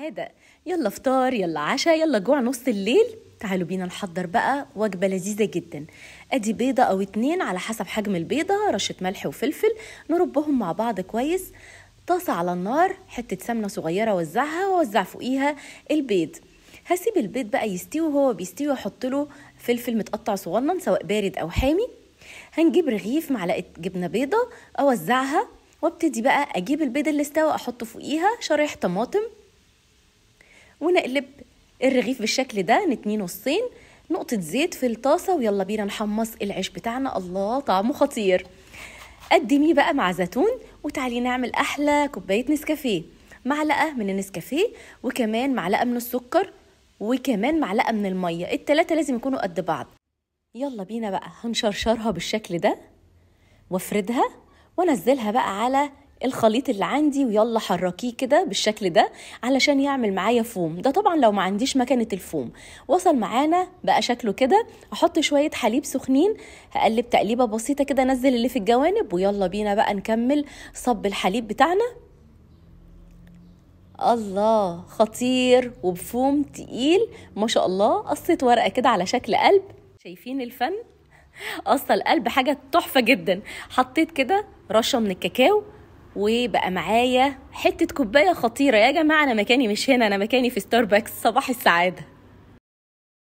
السعادة يلا فطار يلا عشاء يلا جوع نص الليل تعالوا بينا نحضر بقى وجبة لذيذة جدا ادي بيضة او اتنين على حسب حجم البيضة رشة ملح وفلفل نربهم مع بعض كويس طاسة على النار حتة سمنة صغيرة وزعها ووزع فوقيها البيض هسيب البيض بقى يستوي وهو بيستوي احط له فلفل متقطع صغنن سواء بارد او حامي هنجيب رغيف معلقة جبنة بيضة اوزعها وابتدي بقى اجيب البيض اللي استوى احطه فوقيها شرايح طماطم ونقلب الرغيف بالشكل ده نتنيه نصين نقطة زيت في الطاسة ويلا بينا نحمص العيش بتاعنا الله طعمه خطير قدميه بقى مع زيتون وتعالي نعمل أحلى كوباية نسكافيه معلقة من النسكافيه وكمان معلقة من السكر وكمان معلقة من المية التلاتة لازم يكونوا قد بعض يلا بينا بقى هنشرشرها بالشكل ده وافردها وانزلها بقى على الخليط اللي عندي ويلا حركيه كده بالشكل ده علشان يعمل معايا فوم ده طبعا لو ما عنديش مكنه الفوم وصل معانا بقى شكله كده احط شويه حليب سخنين هقلب تقليبه بسيطه كده انزل اللي في الجوانب ويلا بينا بقى نكمل صب الحليب بتاعنا الله خطير وبفوم تقيل ما شاء الله قصيت ورقه كده على شكل قلب شايفين الفن قصه القلب حاجه تحفه جدا حطيت كده رشه من الكاكاو وبقى معايا حته كوبايه خطيره يا جماعه انا مكاني مش هنا انا مكاني في ستاربكس صباح السعاده